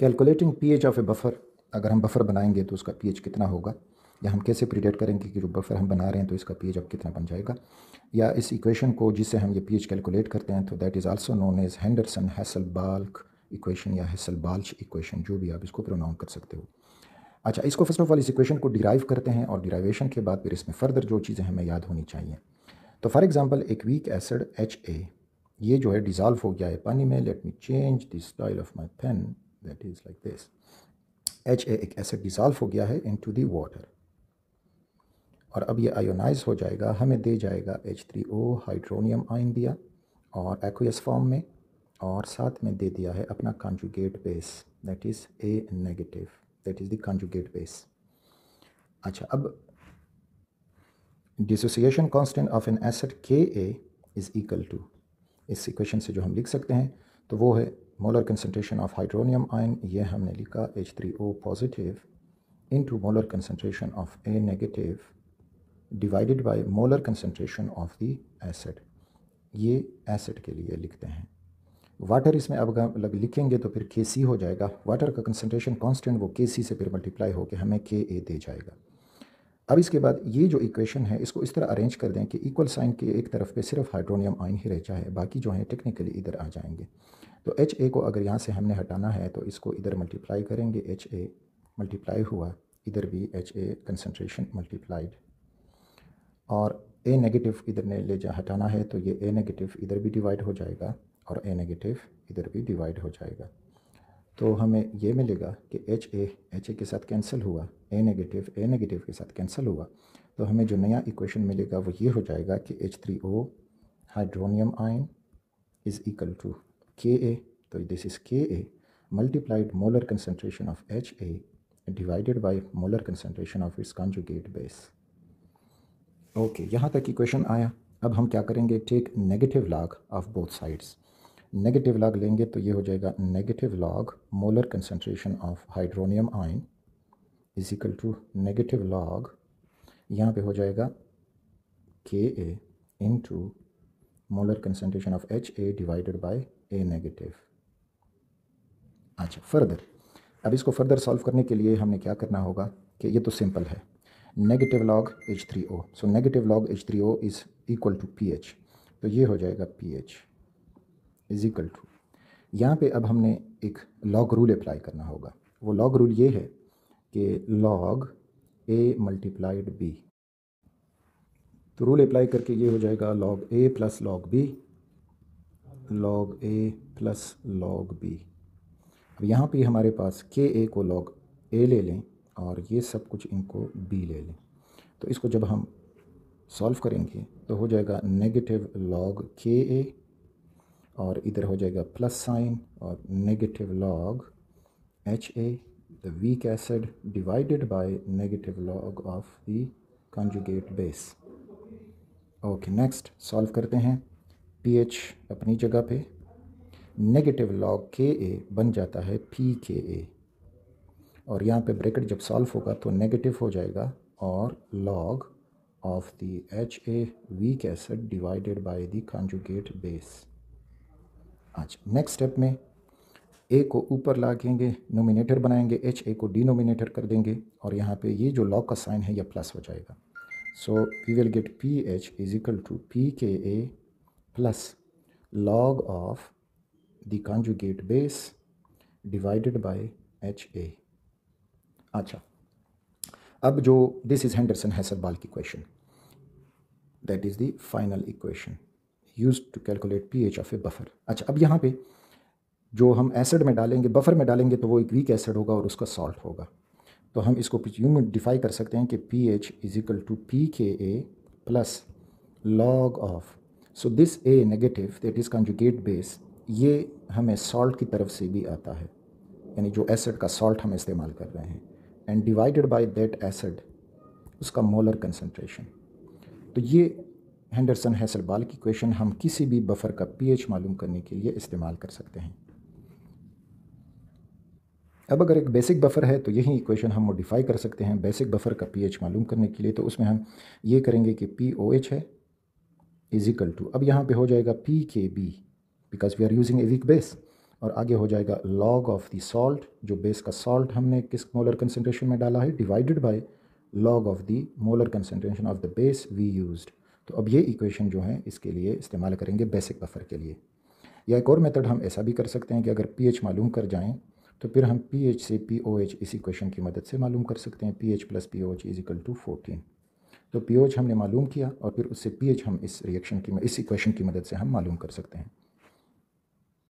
Calculating pH of a buffer अगर हम buffer बनाएंगे तो उसका पीएच कितना होगा या हम कैसे प्रीडेट करेंगे कि जो बफर हम बना रहे हैं तो इसका पीएच अब कितना बन जाएगा या इस इक्वेशन को जिससे हम ये पीएच कैलकुलेट करते हैं तो that is also known as Henderson Hasselbalch equation या हैसल बाल्च इक्वेशन जो भी आप इसको प्रोनाउन कर सकते हो अच्छा इसको फर्स्ट ऑफ ऑल इस इक्वेशन को डिराइव करते हैं और डिराइवेशन के बाद फिर इसमें फर्दर जो चीज़ें हमें याद होनी चाहिए तो फॉर एग्ज़ाम्पल एक वीक एसिड एच ए ये जो है डिजॉल्व हो गया है पानी में let me change the style of my pen that is like this H A एक एसिड डिजॉल्व हो गया है इन टू दी वाटर और अब ये आयोनाइज हो जाएगा हमें दे जाएगा एच थ्री ओ हाइड्रोनियम आइन दिया और एक्वियस फॉर्म में और साथ में दे दिया है अपना conjugate base that is A negative that is the conjugate base अच्छा अब dissociation constant of an acid K A is equal to इस इक्वेशन से जो हम लिख सकते हैं तो वो है molar concentration of hydronium ion ये हमने लिखा H three O positive into molar concentration of A negative divided by molar concentration of the acid ये एसिड के लिए लिखते हैं वाटर इसमें अब लिखेंगे तो फिर के सी हो जाएगा वाटर का कंसनट्रेशन कॉन्स्टेंट वो के सी से फिर मल्टीप्लाई होकर हमें के ए दे जाएगा अब इसके बाद ये जो इक्वेशन है इसको इस तरह अरेंज कर दें कि इक्वल साइन के एक तरफ पे सिर्फ हाइड्रोनियम आयन ही रह जाए बाकी जो है टेक्निकली इधर आ जाएंगे तो एच ए को अगर यहाँ से हमने हटाना है तो इसको इधर मल्टीप्लाई करेंगे एच ए मल्टीप्लाई हुआ इधर भी एच ए कंसनट्रेशन मल्टीप्लाइड और ए नेगेटिव इधर ने ले जा हटाना है तो ये ए नेगेटिव इधर भी डिवाइड हो जाएगा और ए नेगेटिव इधर भी डिवाइड हो जाएगा तो हमें ये मिलेगा कि एच ए एच ए के साथ कैंसिल हुआ ए नेगेटिव ए नेगेटिव के साथ कैंसिल हुआ तो हमें जो नया इक्वेशन मिलेगा वो ये हो जाएगा कि H three O hydronium ion is equal to Ka, तो this is Ka multiplied molar concentration of Ha divided by molar concentration of its conjugate base. Okay okay, यहाँ तक की क्वेश्चन आया अब हम क्या करेंगे take negative log of both sides negative log लेंगे तो ये हो जाएगा negative log molar concentration of hydronium ion is equal to negative log यहाँ पे हो जाएगा K A into molar concentration of H A divided by A negative अच्छा फर्दर अब इसको फर्दर सॉल्व करने के लिए हमने क्या करना होगा कि ये तो सिंपल है negative log H three O so negative log H three O is equal to P H तो ये हो जाएगा P H is equal to यहाँ पर अब हमने एक लॉग रूल अप्लाई करना होगा वो लॉग रूल ये है कि लॉग ए मल्टीप्लाइड बी तो रूल अप्लाई करके ये हो जाएगा log A plus log B log A plus log B अब यहाँ पे हमारे पास के ए को लॉग ए ले लें और ये सब कुछ इनको बी ले लें तो इसको जब हम सॉल्व करेंगे तो हो जाएगा नेगेटिव लॉग के ए और इधर हो जाएगा प्लस साइन और negative log H A the weak acid divided by negative log of the conjugate base okay next solve करते हैं एच अपनी जगह पे नेगेटिव लॉग के ए बन जाता है पी के ए और यहाँ पे ब्रैकेट जब सॉल्व होगा तो नेगेटिव हो जाएगा और log of the H A weak acid divided by the conjugate base आज नेक्स्ट स्टेप में ए को ऊपर लागेंगे नोमिनेटर बनाएंगे एच ए को डिनोमिनेटर कर देंगे और यहाँ पे ये जो लॉग का साइन है यह प्लस हो जाएगा so we will get P H is equal to P K A plus log of the conjugate base divided by H A अच्छा अब जो दिस इज़ हैंडरसन हैसरबाल की question that is the final equation use to calculate P H of a buffer अच्छा अब यहाँ पे जो हम एसिड में डालेंगे बफर में डालेंगे तो वो एक वीक एसिड होगा और उसका सॉल्ट होगा तो हम इसको कुछ डिफाई कर सकते हैं कि P H is equal to P K A plus log of so this A negative that is conjugate base ये हमें सॉल्ट की तरफ से भी आता है यानी जो एसिड का सॉल्ट हम इस्तेमाल कर रहे हैं and divided by that acid उसका मोलर कंसनट्रेशन तो ये हैंडरसन हैसलबाल की क्वेश्चन हम किसी भी बफर का पीएच मालूम करने के लिए इस्तेमाल कर सकते हैं अब अगर एक बेसिक बफर है तो यही इक्वेशन हम मॉडिफाई कर सकते हैं बेसिक बफर का पीएच मालूम करने के लिए तो उसमें हम ये करेंगे कि पी ओ एच है इक्वल टू अब यहाँ पे हो जाएगा P K B because we are using a weak base और आगे हो जाएगा लॉग ऑफ द सॉल्ट जो बेस का सॉल्ट हमने किस मोलर कंसनट्रेशन में डाला है divided by log of the molar concentration of the base we use तो अब ये इक्वेशन जो है इसके लिए इस्तेमाल करेंगे बेसिक बफर के लिए या एक और मेथड हम ऐसा भी कर सकते हैं कि अगर पी एच मालूम कर जाएँ तो फिर हम पी एच से पी ओ एच इस इक्वेशन की मदद से मालूम कर सकते हैं P H plus P O H equal to fourteen तो पी हमने मालूम किया और फिर उससे पी हम इस रिएक्शन की इस इक्वेशन की मदद से हम मालूम कर सकते हैं